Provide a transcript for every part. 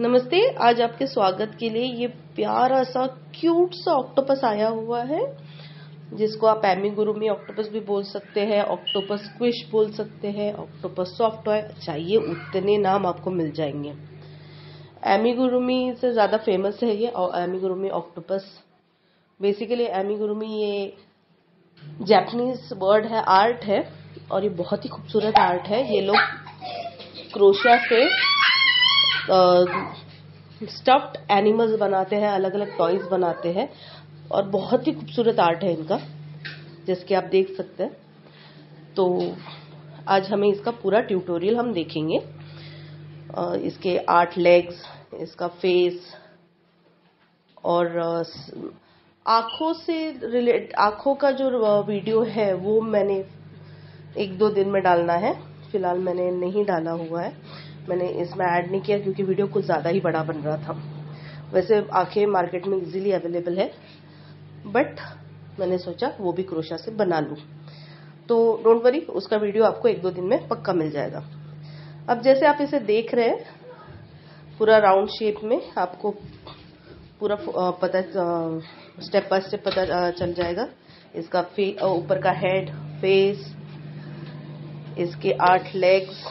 नमस्ते आज आपके स्वागत के लिए ये प्यारा सा क्यूट सा ऑक्टोपस आया हुआ है जिसको आप एमी गुरु में ऑक्टोपस भी बोल सकते हैं ऑक्टोपस क्विश बोल सकते हैं ऑक्टोपस सॉफ्ट टॉय चाहिए उतने नाम आपको मिल जाएंगे एमी गुरुमी से ज़्यादा फेमस है ये और amigurumi octopus basically amigurumi ये जैपनीज वर्ड है आर्ट है और ये बहुत ही खूबसूरत आर्ट है ये लोग क्रोशिया से स्टफ्ड एनिमल्स बनाते हैं अलग अलग टॉयज बनाते हैं और बहुत ही खूबसूरत आर्ट है इनका जैसे आप देख सकते हैं तो आज हमें इसका पूरा ट्यूटोरियल हम देखेंगे इसके आठ लेग्स इसका फेस और आंखों से रिलेट आंखों का जो वीडियो है वो मैंने एक दो दिन में डालना है फिलहाल मैंने नहीं डाला हुआ है मैंने इसमें ऐड नहीं किया क्योंकि वीडियो कुछ ज़्यादा ही बड़ा बन रहा था वैसे आंखें मार्केट में इजीली अवेलेबल है बट मैंने सोचा वो भी क्रोशा से बना लू तो डोंट वरी उसका वीडियो आपको एक दो दिन में पक्का मिल जाएगा अब जैसे आप इसे देख रहे हैं पूरा राउंड शेप में आपको पूरा पता स्टेप बाय स्टेप पता चल जाएगा इसका ऊपर का हेड फेस इसके आठ लेग्स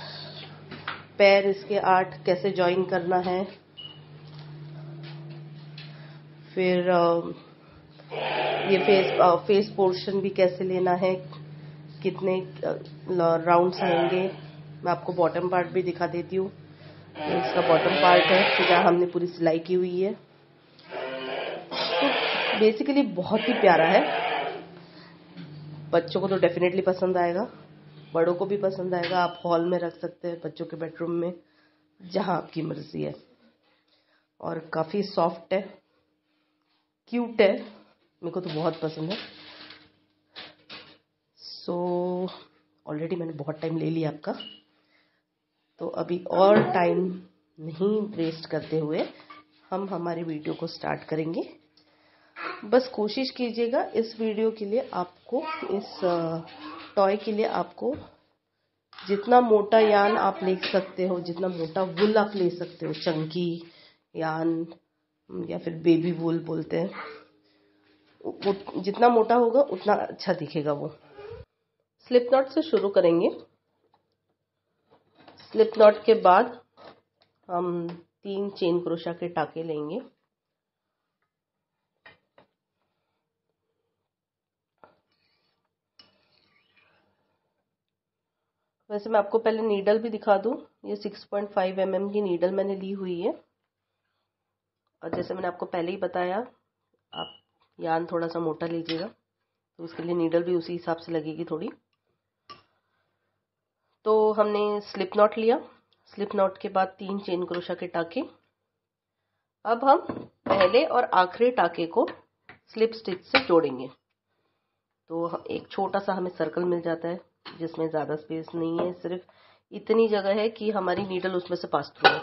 पैर इसके आठ कैसे ज्वाइन करना है फिर ये फेस फेस पोर्शन भी कैसे लेना है कितने राउंड्स आएंगे मैं आपको बॉटम पार्ट भी दिखा देती हूँ इसका बॉटम पार्ट है जहाँ हमने पूरी सिलाई की हुई है तो बेसिकली बहुत ही प्यारा है बच्चों को तो डेफिनेटली पसंद आएगा बड़ों को भी पसंद आएगा आप हॉल में रख सकते हैं बच्चों के बेडरूम में जहाँ आपकी मर्ज़ी है और काफ़ी सॉफ्ट है क्यूट है मेरे को तो बहुत पसंद है सो so, ऑलरेडी मैंने बहुत टाइम ले लिया आपका तो अभी और टाइम नहीं वेस्ट करते हुए हम हमारे वीडियो को स्टार्ट करेंगे बस कोशिश कीजिएगा इस वीडियो के लिए आपको इस टॉय के लिए आपको जितना मोटा यान आप ले सकते हो जितना मोटा वुल आप ले सकते हो चंकी यान या फिर बेबी वुल बोलते हैं जितना मोटा होगा उतना अच्छा दिखेगा वो स्लिप नॉट से शुरू करेंगे स्लिप नॉट के बाद हम तीन चेन क्रोशा के टाके लेंगे वैसे मैं आपको पहले नीडल भी दिखा दूँ ये 6.5 पॉइंट mm की नीडल मैंने ली हुई है और जैसे मैंने आपको पहले ही बताया आप यान थोड़ा सा मोटा लीजिएगा तो उसके लिए नीडल भी उसी हिसाब से लगेगी थोड़ी तो हमने स्लिप नॉट लिया स्लिप नॉट के बाद तीन चेन क्रोशा के टाके अब हम पहले और आखिरी टाके को स्लिप स्टिच से जोड़ेंगे तो एक छोटा सा हमें सर्कल मिल जाता है जिसमें ज़्यादा स्पेस नहीं है सिर्फ इतनी जगह है कि हमारी नीडल उसमें से पास थ्रू हो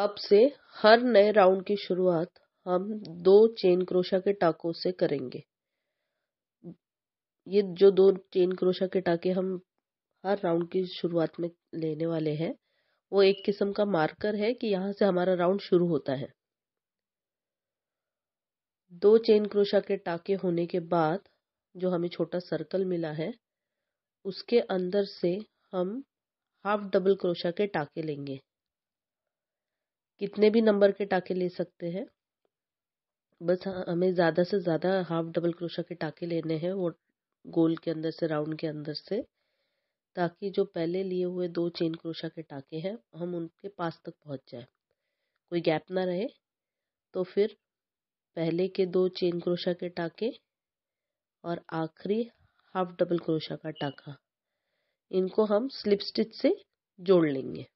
अब से हर नए राउंड की शुरुआत हम दो चेन क्रोशा के टाकों से करेंगे ये जो दो चेन क्रोशा के टाके हम हर राउंड की शुरुआत में लेने वाले हैं वो एक किस्म का मार्कर है कि यहाँ से हमारा राउंड शुरू होता है दो चेन क्रोशा के टाके होने के बाद जो हमें छोटा सर्कल मिला है उसके अंदर से हम हाफ डबल क्रोशा के टाके लेंगे कितने भी नंबर के टाके ले सकते हैं बस हाँ, हमें ज़्यादा से ज़्यादा हाफ डबल क्रोशा के टाके लेने हैं वो गोल के अंदर से राउंड के अंदर से ताकि जो पहले लिए हुए दो चेन क्रोशा के टाके हैं हम उनके पास तक पहुंच जाए कोई गैप ना रहे तो फिर पहले के दो चेन क्रोशा के टाके और आखिरी हाफ डबल क्रोशा का टाका इनको हम स्लिप स्टिच से जोड़ लेंगे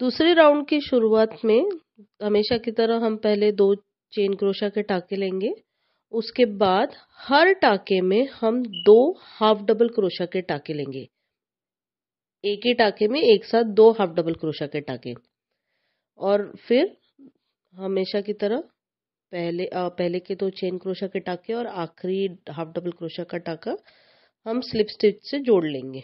दूसरे राउंड की शुरुआत में हमेशा की तरह हम पहले दो चेन क्रोशा के टाके लेंगे उसके बाद हर टाके में हम दो हाफ डबल क्रोशा के टाके लेंगे एक ही टाके में एक साथ दो हाफ डबल क्रोशा के टाके और फिर हमेशा की तरह पहले आ, पहले के दो चेन क्रोशा के टाके और आखिरी हाफ डबल क्रोशा का टाका हम स्लिप स्टिच से जोड़ लेंगे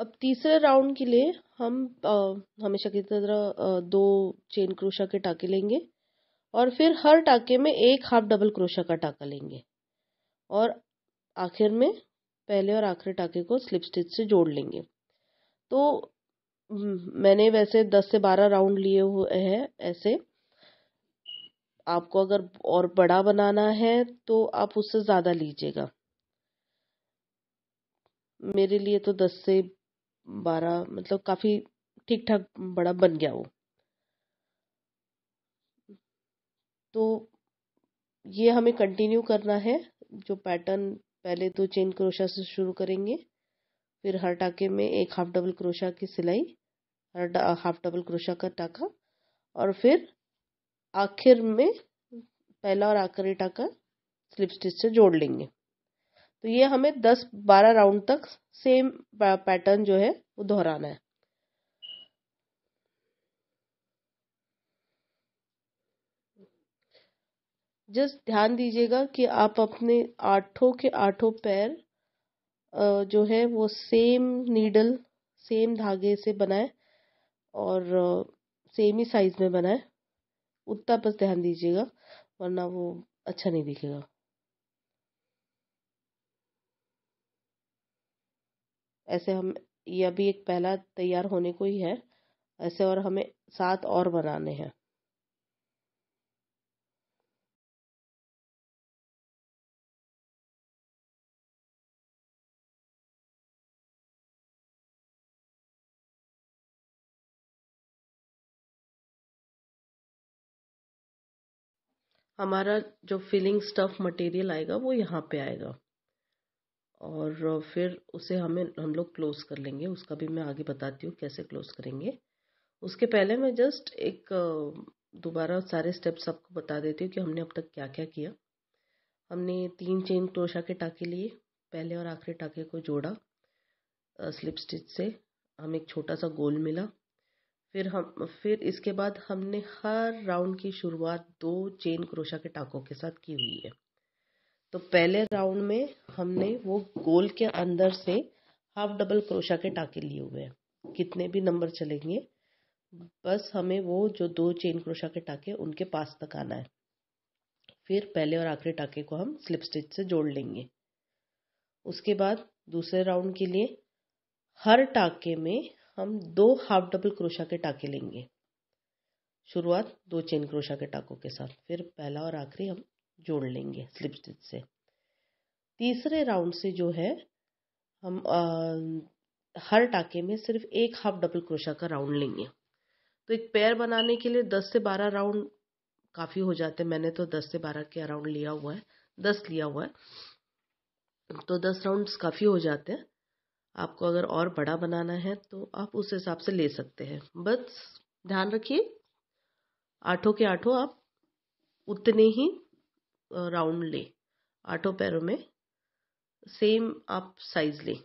अब तीसरे राउंड के लिए हम हमेशा की तरह दो चेन क्रोशा के टाके लेंगे और फिर हर टाके में एक हाफ डबल क्रोशा का टाका लेंगे और आखिर में पहले और आखिरी टाके को स्लिप स्टिच से जोड़ लेंगे तो हम्म, मैंने वैसे दस से बारह राउंड लिए हुए हैं ऐसे आपको अगर और बड़ा बनाना है तो आप उससे ज़्यादा लीजिएगा मेरे लिए तो दस से बारह मतलब काफ़ी ठीक ठाक बड़ा बन गया वो तो ये हमें कंटिन्यू करना है जो पैटर्न पहले तो चेन क्रोशा से शुरू करेंगे फिर हर टाके में एक हाफ डबल क्रोशा की सिलाई हर हाफ डबल क्रोशा का टाका और फिर आखिर में पहला और आखिरी टाका स्लिप स्टिच से जोड़ लेंगे तो ये हमें दस बारह राउंड तक सेम पैटर्न जो है वो दोहराना है जस्ट ध्यान दीजिएगा कि आप अपने आठों के आठों पैर जो है वो सेम नीडल सेम धागे से बनाए और सेम ही साइज में बनाए उतना बस ध्यान दीजिएगा वरना वो अच्छा नहीं दिखेगा ऐसे हम ये अभी एक पहला तैयार होने को ही है ऐसे और हमें सात और बनाने हैं हमारा जो फिलिंग स्टफ मटेरियल आएगा वो यहाँ पे आएगा और फिर उसे हमें हम लोग क्लोज़ कर लेंगे उसका भी मैं आगे बताती हूँ कैसे क्लोज़ करेंगे उसके पहले मैं जस्ट एक दोबारा सारे स्टेप्स आपको बता देती हूँ कि हमने अब तक क्या क्या किया हमने तीन चेन क्रोशा के टाके लिए पहले और आखिरी टाके को जोड़ा स्लिप स्टिच से हमें एक छोटा सा गोल मिला फिर हम फिर इसके बाद हमने हर राउंड की शुरुआत दो चेन क्रोशा के टाकों के साथ की हुई है तो पहले राउंड में हमने वो गोल के अंदर से हाफ डबल क्रोशा के टाके लिए हुए हैं कितने भी नंबर चलेंगे बस हमें वो जो दो चेन क्रोशा के टाके उनके पास तक आना है फिर पहले और आखिरी टाके को हम स्लिप स्टिच से जोड़ लेंगे उसके बाद दूसरे राउंड के लिए हर टाके में हम दो हाफ डबल क्रोशा के टाके लेंगे शुरुआत दो चेन क्रोशा के टाकों के साथ फिर पहला और आखिरी हम जोड़ लेंगे स्लिप स्टिच से तीसरे राउंड से जो है हम आ, हर टाके में सिर्फ एक हाफ डबल क्रोशा का राउंड लेंगे तो एक पैर बनाने के लिए दस से बारह राउंड काफ़ी हो जाते हैं मैंने तो दस से बारह के अराउंड लिया हुआ है दस लिया हुआ है तो दस राउंड काफ़ी हो जाते हैं आपको अगर और बड़ा बनाना है तो आप उस हिसाब से ले सकते हैं बस ध्यान रखिए आठों के आठों आप उतने ही राउंड लें आठों पैरों में सेम आप साइज लें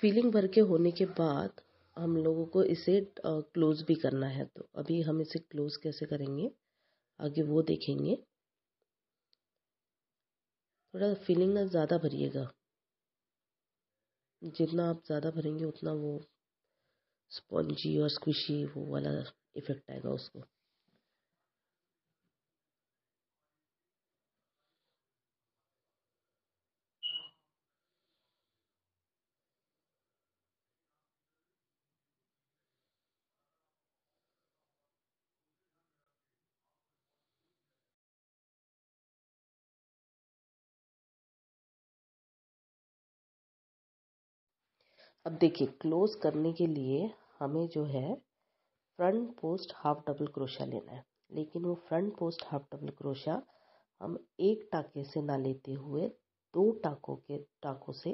फीलिंग भर के होने के बाद हम लोगों को इसे क्लोज भी करना है तो अभी हम इसे क्लोज कैसे करेंगे आगे वो देखेंगे थोड़ा फीलिंग ना ज़्यादा भरिएगा जितना आप ज़्यादा भरेंगे उतना वो स्पॉन्जी और स्क्विशी वो वाला इफ़ेक्ट आएगा उसको अब देखिए क्लोज करने के लिए हमें जो है front post half double crochet लेना है लेकिन वो front post half double crochet हम एक टाके से ना लेते हुए दो टाकों के टाकों से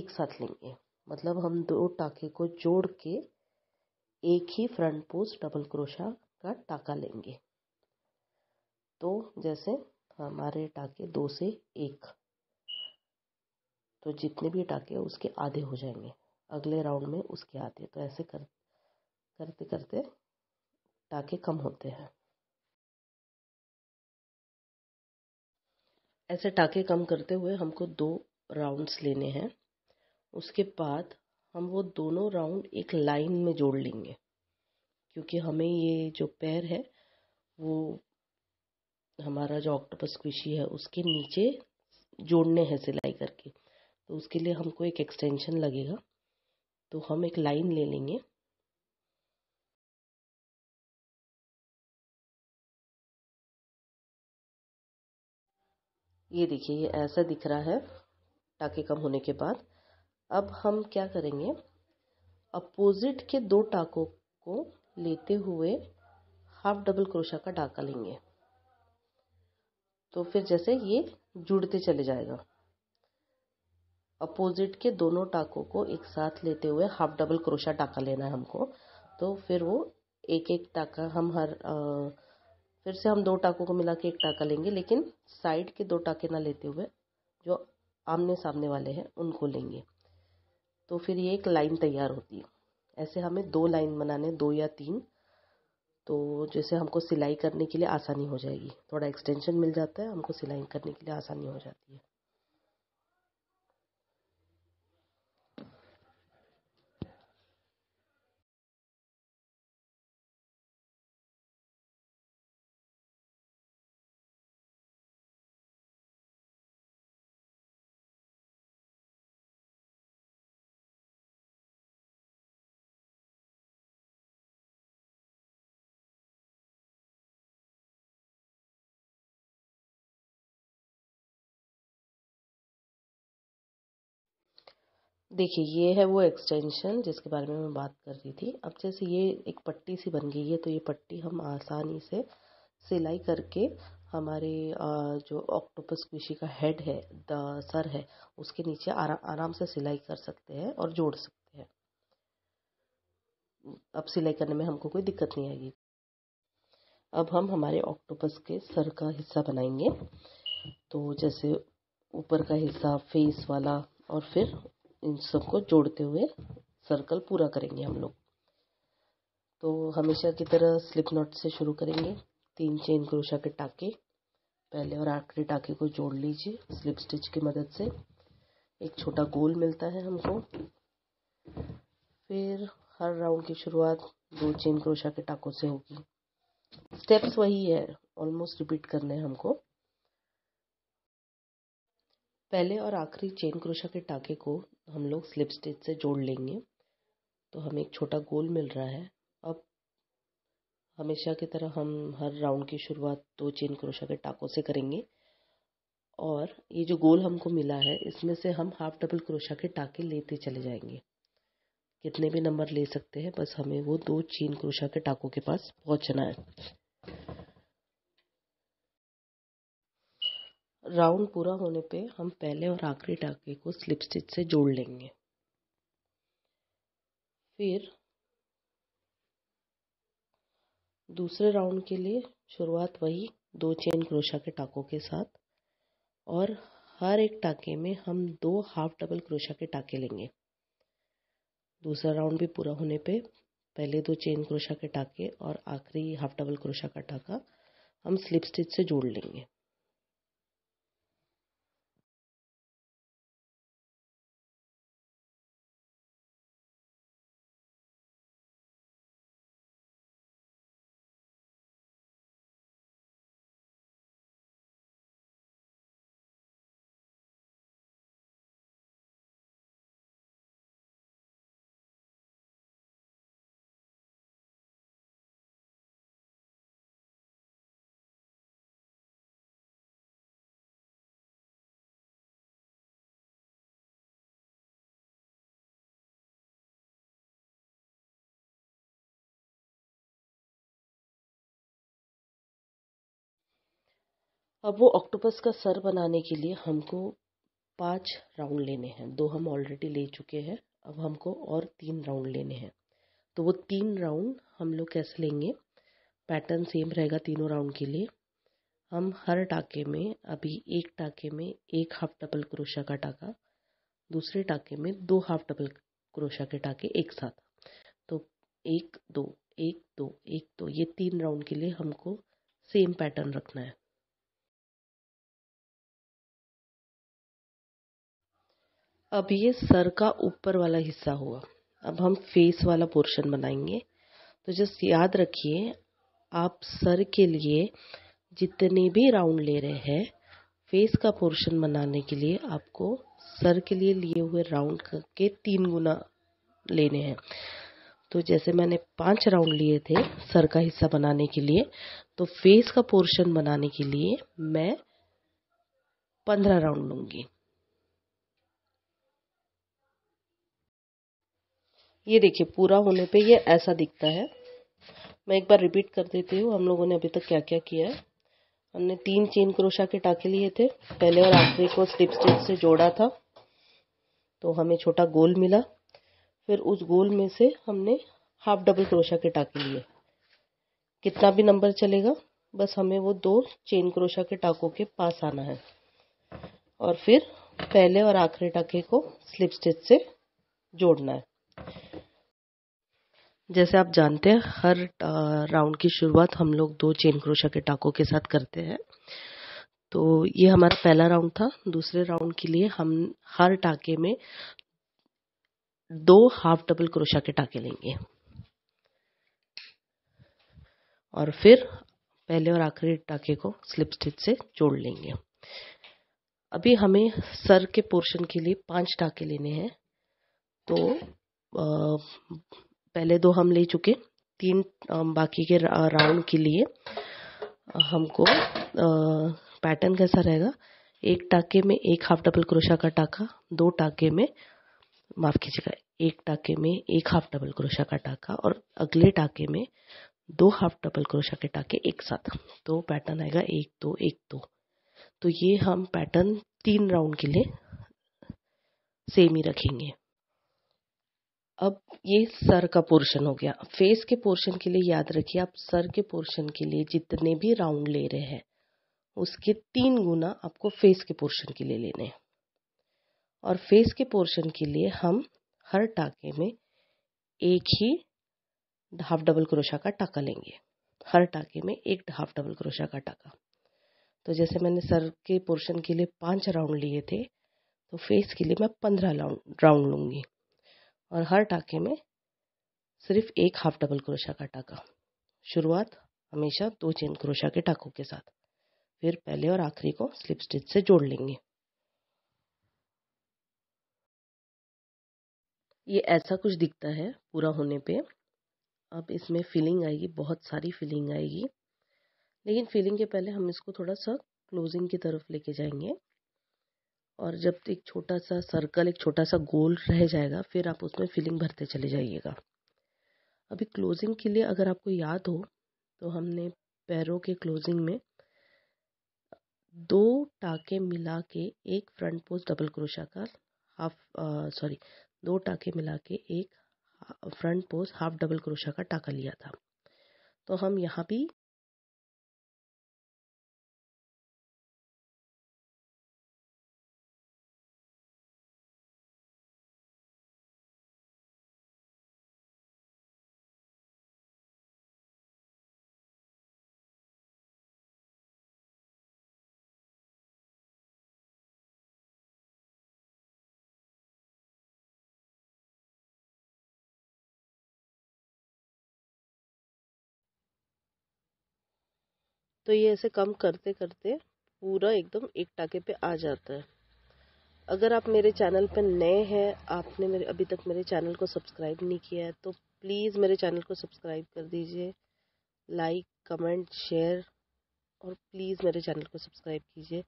एक साथ लेंगे मतलब हम दो टाके को जोड़ के एक ही फ्रंट पोस्ट डबल क्रोशा का टाका लेंगे तो जैसे हमारे टाके दो से एक तो जितने भी टाके उसके आधे हो जाएंगे अगले राउंड में उसके आते हैं तो ऐसे कर करते करते टाके कम होते हैं ऐसे टाके कम करते हुए हमको दो राउंड्स लेने हैं उसके बाद हम वो दोनों राउंड एक लाइन में जोड़ लेंगे क्योंकि हमें ये जो पैर है वो हमारा जो ऑक्टोपस क्विशी है उसके नीचे जोड़ने हैं सिलाई करके तो उसके लिए हमको एक एक्सटेंशन लगेगा तो हम एक लाइन ले लेंगे ये देखिए ये ऐसा दिख रहा है टाके कम होने के बाद अब हम क्या करेंगे अपोजिट के दो टाकों को लेते हुए हाफ डबल क्रोशा का टाका लेंगे तो फिर जैसे ये जुड़ते चले जाएगा अपोजिट के दोनों टाकों को एक साथ लेते हुए हाफ डबल क्रोशा टाका लेना है हमको तो फिर वो एक एक टाका हम हर आ, फिर से हम दो टाकों को मिला के एक टाका लेंगे लेकिन साइड के दो टाके ना लेते हुए जो आमने सामने वाले हैं उनको लेंगे तो फिर ये एक लाइन तैयार होती है ऐसे हमें दो लाइन बनाने दो या तीन तो जैसे हमको सिलाई करने के लिए आसानी हो जाएगी थोड़ा एक्सटेंशन मिल जाता है हमको सिलाई करने के लिए आसानी हो जाती है देखिए ये है वो एक्सटेंशन जिसके बारे में मैं बात कर रही थी अब जैसे ये एक पट्टी सी बन गई है तो ये पट्टी हम आसानी से सिलाई करके हमारे जो ऑक्टोपस क्विशी का हेड है द सर है उसके नीचे आरा, आराम से सिलाई कर सकते हैं और जोड़ सकते हैं अब सिलाई करने में हमको कोई दिक्कत नहीं आएगी अब हम हमारे ऑक्टोपस के सर का हिस्सा बनाएंगे तो जैसे ऊपर का हिस्सा फेस वाला और फिर इन सबको जोड़ते हुए सर्कल पूरा करेंगे हम लोग तो हमेशा की तरह स्लिप नॉट से शुरू करेंगे तीन चेन क्रोशा के टाके पहले और आखिरी टाके को जोड़ लीजिए स्लिप स्टिच की मदद से एक छोटा गोल मिलता है हमको फिर हर राउंड की शुरुआत दो चेन क्रोशा के टाकों से होगी स्टेप्स वही है ऑलमोस्ट रिपीट करने हैं हमको पहले और आखिरी चेन क्रोशा के टाके को हम लोग स्लिप स्टिच से जोड़ लेंगे तो हमें एक छोटा गोल मिल रहा है अब हमेशा की तरह हम हर राउंड की शुरुआत दो चेन क्रोशा के टाकों से करेंगे और ये जो गोल हमको मिला है इसमें से हम हाफ डबल क्रोशा के टाके लेते चले जाएंगे कितने भी नंबर ले सकते हैं बस हमें वो दो चेन क्रोशा के टाकों के पास पहुंचना है राउंड पूरा होने पे हम पहले और आखिरी टाके को स्लिप स्टिच से जोड़ लेंगे फिर दूसरे राउंड के लिए शुरुआत वही दो चेन क्रोशा के टाकों के साथ और हर एक टाके में हम दो हाफ डबल क्रोशा के टाके लेंगे दूसरा राउंड भी पूरा होने पे पहले दो चेन क्रोशा के टाके और आखिरी हाफ डबल क्रोशा का टाका हम स्लिप स्टिच से जोड़ लेंगे अब वो ऑक्टोपस का सर बनाने के लिए हमको पांच राउंड लेने हैं दो हम ऑलरेडी ले चुके हैं अब हमको और तीन राउंड लेने हैं तो वो तीन राउंड हम लोग कैसे लेंगे पैटर्न सेम रहेगा तीनों राउंड के लिए हम हर टाके में अभी एक टाके में एक हाफ डबल क्रोशा का टाका दूसरे टाके में दो हाफ डबल क्रोशा के टाके एक साथ तो एक दो एक दो एक दो ये तीन राउंड के लिए हमको सेम पैटर्न रखना है अब ये सर का ऊपर वाला हिस्सा हुआ अब हम फेस वाला पोर्शन बनाएंगे तो जस्ट याद रखिए आप सर के लिए जितने भी राउंड ले रहे हैं फेस का पोर्शन बनाने के लिए आपको सर के लिए लिए हुए राउंड के तीन गुना लेने हैं तो जैसे मैंने पांच राउंड लिए थे सर का हिस्सा बनाने के लिए तो फेस का पोर्शन बनाने के लिए मैं पंद्रह राउंड लूंगी ये देखिए पूरा होने पे ये ऐसा दिखता है मैं एक बार रिपीट कर देती हूँ हम लोगों ने अभी तक क्या क्या किया है हमने तीन चेन क्रोशा के टाके लिए थे पहले और आखिरी को स्लिप स्टिच से जोड़ा था तो हमें छोटा गोल मिला फिर उस गोल में से हमने हाफ डबल क्रोशा के टाके लिए कितना भी नंबर चलेगा बस हमें वो दो चेन क्रोशा के टाकों के पास आना है और फिर पहले और आखिरी टाके को स्लिप स्टिच से जोड़ना है जैसे आप जानते हैं हर राउंड की शुरुआत हम लोग दो चेन क्रोशा के टाकों के साथ करते हैं तो ये हमारा पहला राउंड था दूसरे राउंड के लिए हम हर टाके में दो हाफ डबल क्रोशा के टाके लेंगे और फिर पहले और आखिरी टाके को स्लिप स्टिच से जोड़ लेंगे अभी हमें सर के पोर्शन के लिए पांच टाके लेने हैं तो आ, पहले दो हम ले चुके तीन बाकी के राउंड के लिए हमको पैटर्न कैसा रहेगा एक टाके में एक हाफ डबल क्रोशा का टाका दो टाके में माफ़ कीजिएगा एक टाके में एक हाफ डबल क्रोशा का टाका और अगले टाके में दो हाफ डबल क्रोशा के टाके एक साथ तो पैटर्न आएगा एक दो एक दो तो ये हम पैटर्न तीन राउंड के लिए सेम ही रखेंगे अब ये सर का पोर्शन हो गया फेस के पोर्शन के लिए याद रखिए आप सर के पोर्शन के लिए जितने भी राउंड ले रहे हैं उसके तीन गुना आपको फेस के पोर्शन के लिए लेने हैं और फेस के पोर्शन के लिए हम हर टाके में एक ही हाफ डबल क्रोशा का टाका लेंगे हर टाके में एक हाफ डबल क्रोशा का टाका तो जैसे मैंने सर के पोर्शन के लिए पांच राउंड लिए थे तो फेस के लिए मैं पंद्रह राउंड लूँगी और हर टाके में सिर्फ एक हाफ डबल क्रोशा का टाका शुरुआत हमेशा दो चेन क्रोशा के टाकों के साथ फिर पहले और आखिरी को स्लिप स्टिच से जोड़ लेंगे ये ऐसा कुछ दिखता है पूरा होने पे अब इसमें फीलिंग आएगी बहुत सारी फीलिंग आएगी लेकिन फीलिंग के पहले हम इसको थोड़ा सा क्लोजिंग की तरफ लेके जाएंगे और जब तो एक छोटा सा सर्कल एक छोटा सा गोल रह जाएगा फिर आप उसमें फिलिंग भरते चले जाइएगा अभी क्लोजिंग के लिए अगर आपको याद हो तो हमने पैरों के क्लोजिंग में दो टाके मिला के एक फ्रंट पोस्ट डबल क्रोशा का हाफ सॉरी दो टाके मिला के एक front post half double crochet का टाका लिया था तो हम यहाँ भी तो ये ऐसे कम करते करते पूरा एकदम एक टाके पे आ जाता है अगर आप मेरे चैनल पर नए हैं आपने मेरे अभी तक मेरे चैनल को सब्सक्राइब नहीं किया है तो प्लीज़ मेरे चैनल को सब्सक्राइब कर दीजिए लाइक कमेंट शेयर और प्लीज़ मेरे चैनल को सब्सक्राइब कीजिए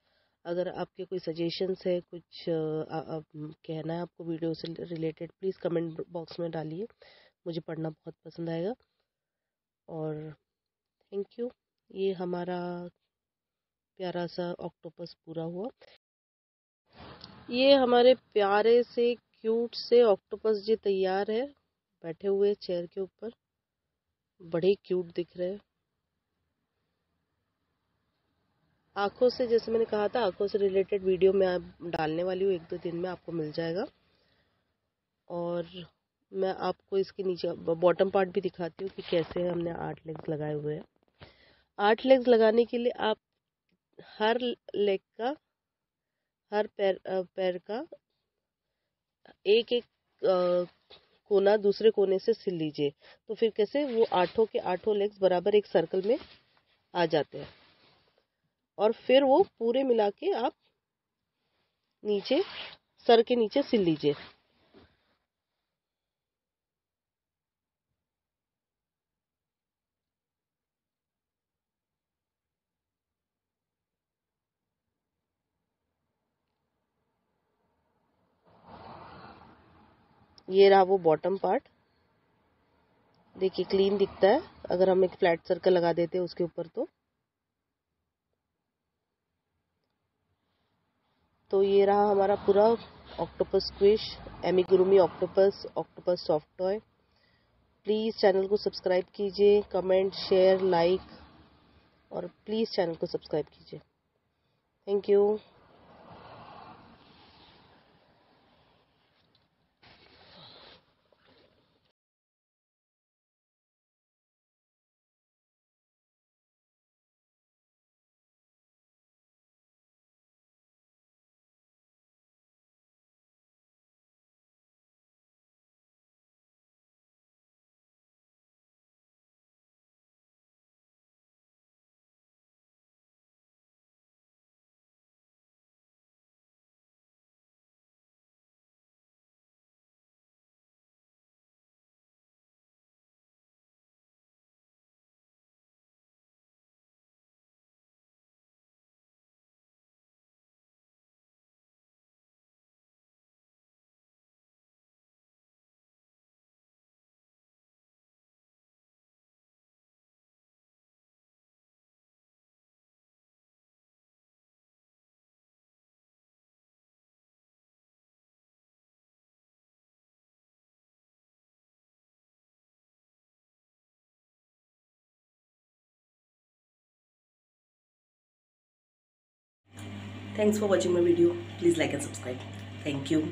अगर आपके कोई सजेशंस है कुछ आ, आ, कहना है आपको वीडियो से रिलेटेड प्लीज़ कमेंट बॉक्स में डालिए मुझे पढ़ना बहुत पसंद आएगा और थैंक यू ये हमारा प्यारा सा ऑक्टोपस पूरा हुआ ये हमारे प्यारे से क्यूट से ऑक्टोपस जी तैयार है बैठे हुए चेयर के ऊपर बड़े क्यूट दिख रहे हैं आंखों से जैसे मैंने कहा था आंखों से रिलेटेड वीडियो मैं डालने वाली हूँ एक दो दिन में आपको मिल जाएगा और मैं आपको इसके नीचे बॉटम पार्ट भी दिखाती हूँ कि कैसे हमने आर्ट लेग्स लगाए हुए हैं आठ लेग्स लगाने के लिए आप हर लेग का हर पैर पैर का एक एक कोना दूसरे कोने से सिल लीजिए तो फिर कैसे वो आठों के आठों लेग्स बराबर एक सर्कल में आ जाते हैं और फिर वो पूरे मिला के आप नीचे सर के नीचे सिल लीजिए ये रहा वो बॉटम पार्ट देखिए क्लीन दिखता है अगर हम एक फ्लैट सर्कल लगा देते हैं उसके ऊपर तो तो ये रहा हमारा पूरा octopus squish amigurumi octopus octopus soft toy please channel को सब्सक्राइब कीजिए कमेंट शेयर लाइक और प्लीज़ चैनल को सब्सक्राइब कीजिए thank you Thanks for watching my video. Please like and subscribe. Thank you.